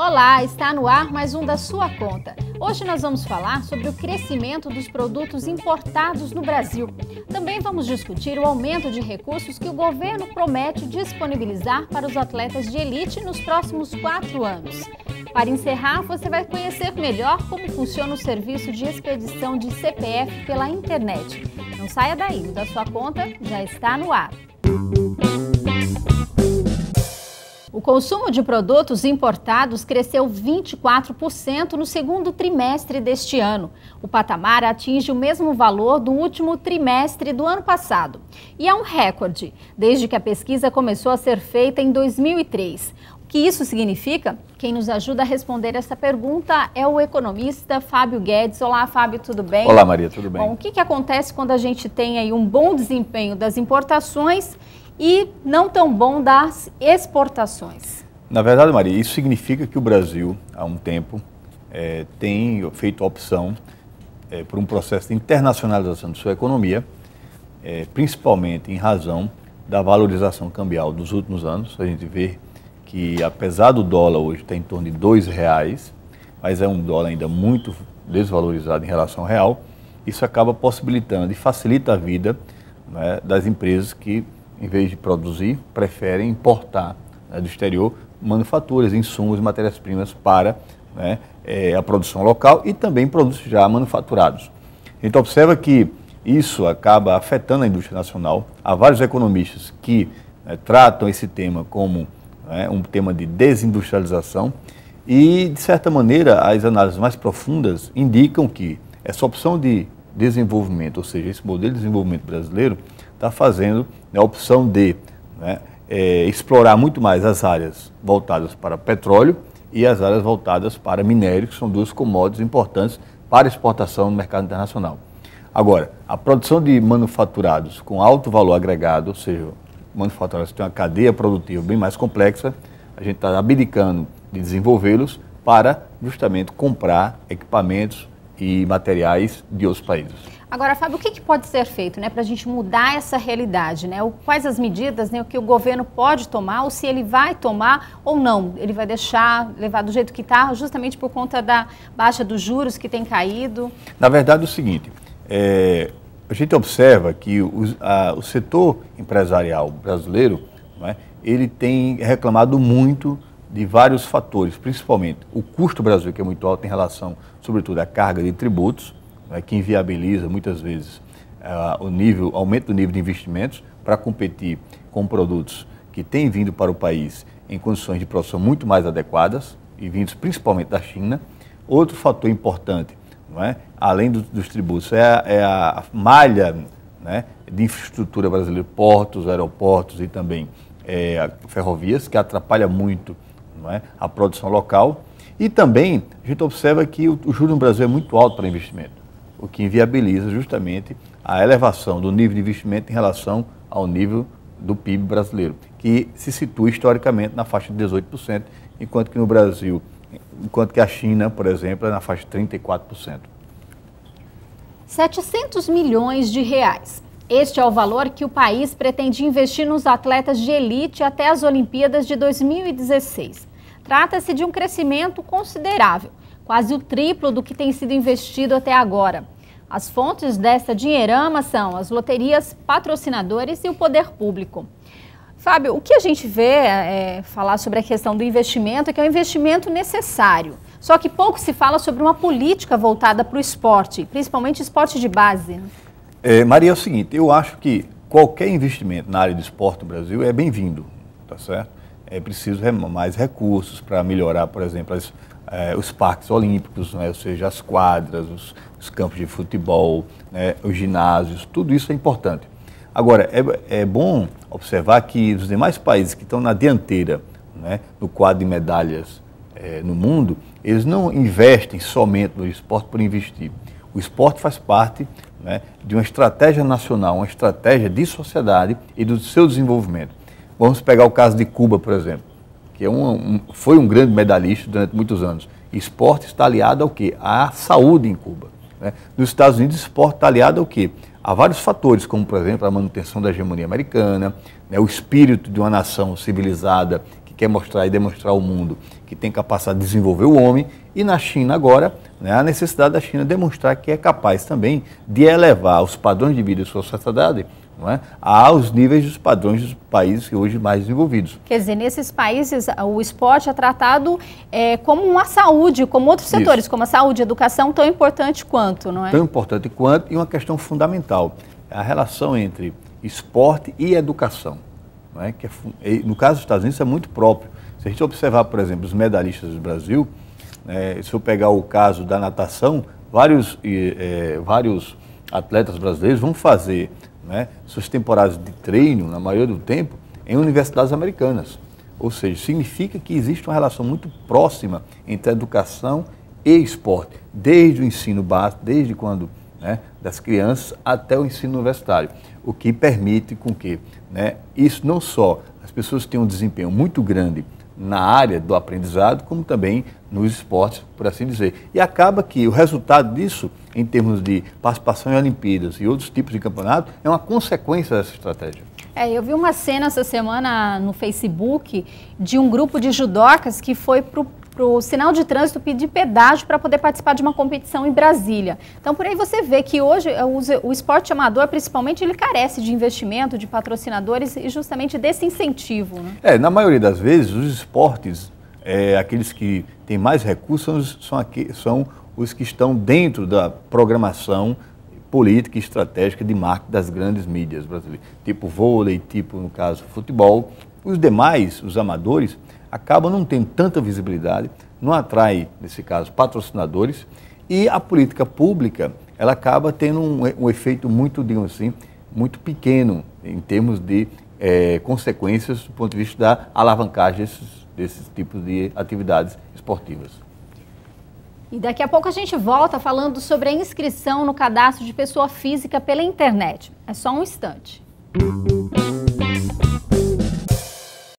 Olá, está no ar mais um da sua conta. Hoje nós vamos falar sobre o crescimento dos produtos importados no Brasil. Também vamos discutir o aumento de recursos que o governo promete disponibilizar para os atletas de elite nos próximos quatro anos. Para encerrar, você vai conhecer melhor como funciona o serviço de expedição de CPF pela internet. Não saia daí, o da sua conta já está no ar. Música o consumo de produtos importados cresceu 24% no segundo trimestre deste ano. O patamar atinge o mesmo valor do último trimestre do ano passado. E é um recorde, desde que a pesquisa começou a ser feita em 2003. O que isso significa? Quem nos ajuda a responder essa pergunta é o economista Fábio Guedes. Olá, Fábio, tudo bem? Olá, Maria, tudo bem? Bom, o que, que acontece quando a gente tem aí um bom desempenho das importações e não tão bom das exportações. Na verdade, Maria, isso significa que o Brasil, há um tempo, é, tem feito opção é, por um processo de internacionalização de sua economia, é, principalmente em razão da valorização cambial dos últimos anos. A gente vê que, apesar do dólar hoje estar em torno de R$ reais, mas é um dólar ainda muito desvalorizado em relação ao real, isso acaba possibilitando e facilita a vida né, das empresas que em vez de produzir, preferem importar né, do exterior manufaturas, insumos, matérias-primas para né, é, a produção local e também produtos já manufaturados. A gente observa que isso acaba afetando a indústria nacional. Há vários economistas que né, tratam esse tema como né, um tema de desindustrialização e, de certa maneira, as análises mais profundas indicam que essa opção de desenvolvimento, ou seja, esse modelo de desenvolvimento brasileiro está fazendo né, a opção de né, é, explorar muito mais as áreas voltadas para petróleo e as áreas voltadas para minério, que são duas commodities importantes para exportação no mercado internacional. Agora, a produção de manufaturados com alto valor agregado, ou seja, manufaturados que têm uma cadeia produtiva bem mais complexa, a gente está abdicando de desenvolvê-los para justamente comprar equipamentos, e materiais de outros países. Agora, Fábio, o que, que pode ser feito né, para a gente mudar essa realidade? Né? O, quais as medidas né, que o governo pode tomar, ou se ele vai tomar ou não? Ele vai deixar levar do jeito que está, justamente por conta da baixa dos juros que tem caído? Na verdade, é o seguinte: é, a gente observa que a, o setor empresarial brasileiro né, ele tem reclamado muito de vários fatores, principalmente o custo do Brasil, que é muito alto em relação, sobretudo, à carga de tributos, né, que inviabiliza muitas vezes uh, o nível, aumento do nível de investimentos para competir com produtos que têm vindo para o país em condições de produção muito mais adequadas e vindos principalmente da China. Outro fator importante, não é? além do, dos tributos, é a, é a malha né, de infraestrutura brasileira, portos, aeroportos e também é, ferrovias, que atrapalha muito não é? a produção local. E também a gente observa que o, juro no Brasil é muito alto para investimento, o que inviabiliza justamente a elevação do nível de investimento em relação ao nível do PIB brasileiro, que se situa historicamente na faixa de 18%, enquanto que no Brasil, enquanto que a China, por exemplo, é na faixa de 34%. 700 milhões de reais. Este é o valor que o país pretende investir nos atletas de elite até as Olimpíadas de 2016. Trata-se de um crescimento considerável, quase o triplo do que tem sido investido até agora. As fontes desta dinheirama são as loterias, patrocinadores e o poder público. Fábio, o que a gente vê é, falar sobre a questão do investimento é que é um investimento necessário. Só que pouco se fala sobre uma política voltada para o esporte, principalmente esporte de base. Né? É, Maria, é o seguinte, eu acho que qualquer investimento na área do esporte no Brasil é bem-vindo, tá certo? é preciso mais recursos para melhorar, por exemplo, as, eh, os parques olímpicos, né? ou seja, as quadras, os, os campos de futebol, né? os ginásios, tudo isso é importante. Agora, é, é bom observar que os demais países que estão na dianteira né? no quadro de medalhas eh, no mundo, eles não investem somente no esporte por investir. O esporte faz parte né, de uma estratégia nacional, uma estratégia de sociedade e do seu desenvolvimento. Vamos pegar o caso de Cuba, por exemplo, que é um, um, foi um grande medalhista durante muitos anos. Esporte está aliado ao quê? À saúde em Cuba. Né? Nos Estados Unidos, esporte está aliado ao quê? Há vários fatores, como, por exemplo, a manutenção da hegemonia americana, né, o espírito de uma nação civilizada quer mostrar e demonstrar ao mundo que tem capacidade de desenvolver o homem, e na China agora, né, a necessidade da China demonstrar que é capaz também de elevar os padrões de vida da sua sociedade é? aos níveis dos padrões dos países hoje mais desenvolvidos. Quer dizer, nesses países o esporte é tratado é, como uma saúde, como outros setores, Isso. como a saúde, a educação, tão importante quanto, não é? Tão importante quanto e uma questão fundamental, a relação entre esporte e educação. É? Que é, no caso dos Estados Unidos, isso é muito próprio. Se a gente observar, por exemplo, os medalhistas do Brasil, é, se eu pegar o caso da natação, vários, é, vários atletas brasileiros vão fazer né, suas temporadas de treino, na maioria do tempo, em universidades americanas. Ou seja, significa que existe uma relação muito próxima entre educação e esporte, desde o ensino básico, desde quando né, das crianças até o ensino universitário, o que permite com que né, isso não só as pessoas tenham um desempenho muito grande na área do aprendizado, como também nos esportes, por assim dizer. E acaba que o resultado disso, em termos de participação em Olimpíadas e outros tipos de campeonato, é uma consequência dessa estratégia. É, eu vi uma cena essa semana no Facebook de um grupo de judocas que foi para o para o sinal de trânsito pedir pedágio para poder participar de uma competição em Brasília. Então, por aí você vê que hoje eh, o esporte amador, principalmente, ele carece de investimento, de patrocinadores e justamente desse incentivo. Né? É, na maioria das vezes, os esportes, é, aqueles que têm mais recursos, são, aqui, são os que estão dentro da programação política e estratégica de marketing das grandes mídias brasileiras, tipo vôlei, tipo, no caso, futebol. Os demais, os amadores, acaba não tendo tanta visibilidade, não atrai, nesse caso, patrocinadores, e a política pública ela acaba tendo um, um efeito muito, digamos assim, muito pequeno em termos de é, consequências do ponto de vista da alavancagem desses, desses tipos de atividades esportivas. E daqui a pouco a gente volta falando sobre a inscrição no cadastro de pessoa física pela internet. É só um instante. Música